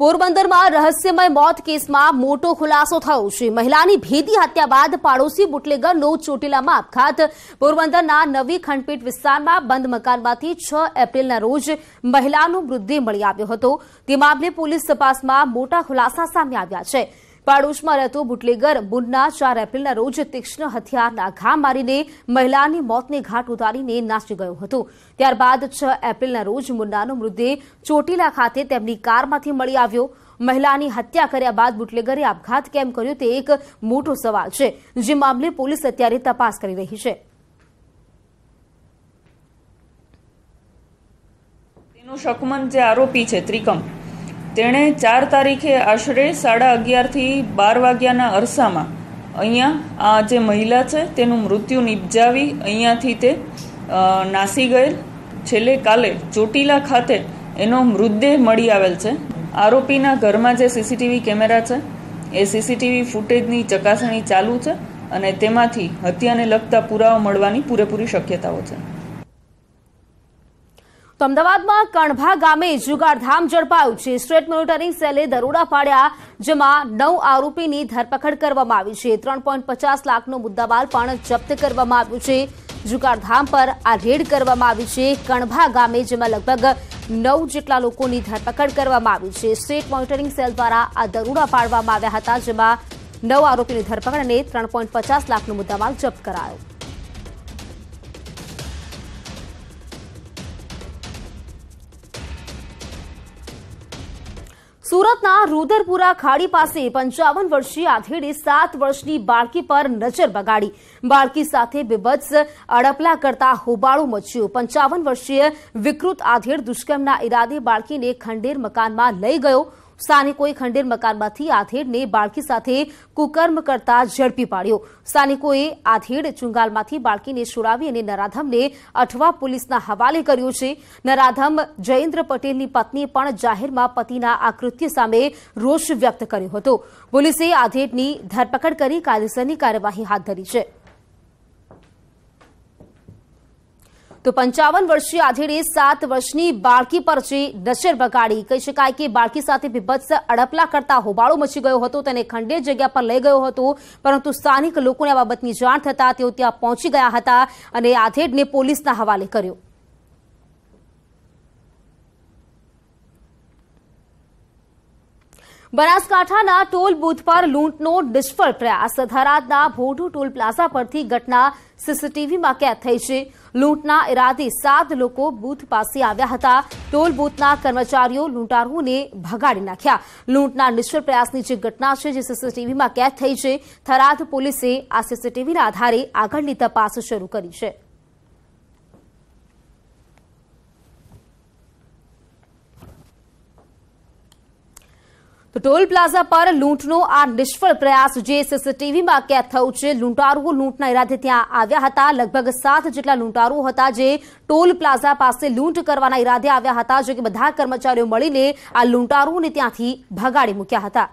પોરબંદરમાં રહસ્યમય મોત કેસમાં મોટો ખુલાસો થયો છે મહિલાની ભેદી હત્યા બાદ પાડોશી બુટલેગરનો ચોટીલામાં આપઘાત પોરબંદરના નવી ખંડપીઠ વિસ્તારમાં બંધ મકાનમાંથી છ એપ્રિલના રોજ મહિલાનો મૃતદેહ મળી આવ્યો હતો તે મામલે પોલીસ તપાસમાં મોટા ખુલાસા સામે આવ્યા છે પાડોશમાં રહેતો બુટલેગર બુનના ચાર એપ્રિલના રોજ તીક્ષ્ણ હથિયારના ઘા મારીને મહિલાની મોતને ઘાટ ઉતારીને નાસી ગયો હતો ત્યારબાદ છ એપ્રિલના રોજ મુન્નાનો મૃતદેહ ચોટીલા ખાતે તેમની કારમાંથી મળી આવ્યો મહિલાની હત્યા કર્યા બાદ બુટલેગરે આપઘાત કેમ કર્યો તે એક મોટો સવાલ છે જે મામલે પોલીસ અત્યારે તપાસ કરી રહી છે તેનો શકમંદ જે આરોપી છે ત્રિકમ તેણે ચાર તારીખે આશરે સાડા અગિયારથી બાર વાગ્યાના અરસામાં અહીંયા આ જે મહિલા છે તેનું મૃત્યુ નિપજાવી અહીંયાથી તે નાસી ગયેલ છેલ્લે કાલે ચોટીલા ખાતે એનો મૃતદેહ મળી આવેલ છે આરોપીના ઘરમાં જે સીસીટીવી કેમેરા છે એ સીસીટીવી ફૂટેજની ચકાસણી ચાલુ છે અને તેમાંથી હત્યાને લગતા પુરાવા મળવાની પૂરેપૂરી શક્યતાઓ છે તો અમદાવાદમાં કણભા ગામે જુગારધામ ઝડપાયું છે સ્ટેટ મોનિટરિંગ સેલે દરોડા પાડ્યા જેમાં નવ આરોપીની ધરપકડ કરવામાં આવી છે ત્રણ પોઈન્ટ પચાસ લાખનો મુદ્દામાલ પણ જપ્ત કરવામાં આવ્યું છે જુગારધામ પર આ રેડ કરવામાં આવી છે કણભા ગામે જેમાં લગભગ નવ જેટલા લોકોની ધરપકડ કરવામાં આવી છે સ્ટેટ મોનિટરિંગ સેલ દ્વારા આ દરોડા પાડવામાં આવ્યા હતા જેમાં નવ આરોપીની ધરપકડ અને ત્રણ પોઈન્ટ પચાસ લાખનો મુદ્દામાલ જપ્ત કરાયો સુરતના રુદરપુરા ખાડી પાસે પંચાવન વર્ષીય આધેડે સાત વર્ષની બાળકી પર નજર બગાડી બાળકી સાથે બેબત્સ અડપલા કરતા હોબાળું મચ્યું પંચાવન વર્ષીય વિકૃત આધેડ દુષ્કર્મના ઇરાદે બાળકીને ખંડેર મકાનમાં લઈ ગયો સ્થાનિકોએ ખંડેર મકાનમાંથી આધેડને બાળકી સાથે કુકર્મ કરતા ઝડપી પાડ્યો સ્થાનિકોએ આધેડ ચુંગાલમાંથી બાળકીને છોડાવી અને નરાધમને અઠવા પોલીસના હવાલે કર્યો છે નરાધમ જયેન્દ્ર પટેલની પત્ની પણ જાહેરમાં પતિના આ કૃત્ય સામે રોષ વ્યક્ત કર્યો હતો પોલીસે આધેડની ધરપકડ કરી કાયદેસરની કાર્યવાહી હાથ ધરી છે તો પંચાવન વર્ષીય આધેડે સાત વર્ષની બાળકી પર જે નજર બગાડી કહી શકાય કે બાળકી સાથે બીભત્સ અડપલા કરતા હોબાળો મચી ગયો હતો તેને ખંડેર જગ્યા પર લઈ ગયો હતો પરંતુ સ્થાનિક લોકોને આ બાબતની જાણ થતાં તેઓ ત્યાં પહોંચી ગયા હતા અને આધેડને પોલીસના હવાલે કર્યો બનાસકાંઠાના ટોલ બૂથ પર લૂંટનો નિષ્ફળ પ્રયાસ થરાદના ભોડુ ટોલ પ્લાઝા પરથી ઘટના સીસીટીવીમાં કેદ થઈ છે લૂંટના ઇરાદે સાત લોકો બૂથ પાસે આવ્યા હતા ટોલ બૂથના કર્મચારીઓ લૂંટારુઓને ભગાડી નાખ્યા લૂંટના નિષ્ફળ પ્રયાસની જે ઘટના છે જે સીસીટીવીમાં કેદ થઈ છે થરાદ પોલીસે આ સીસીટીવીના આધારે આગળની તપાસ શરૂ કરી છે ટોલ પ્લાઝા પર લૂંટનો આ નિષ્ફળ પ્રયાસ જે સીસીટીવીમાં કેદ થયું છે લૂંટારુઓ લૂંટના ઇરાદે ત્યાં આવ્યા હતા લગભગ સાત જેટલા લૂંટારુઓ હતા જે ટોલ પ્લાઝા પાસે લૂંટ કરવાના ઇરાદે આવ્યા હતા જો કે બધા કર્મચારીઓ મળીને આ લૂંટારુઓને ત્યાંથી ભગાડી મૂક્યા હતા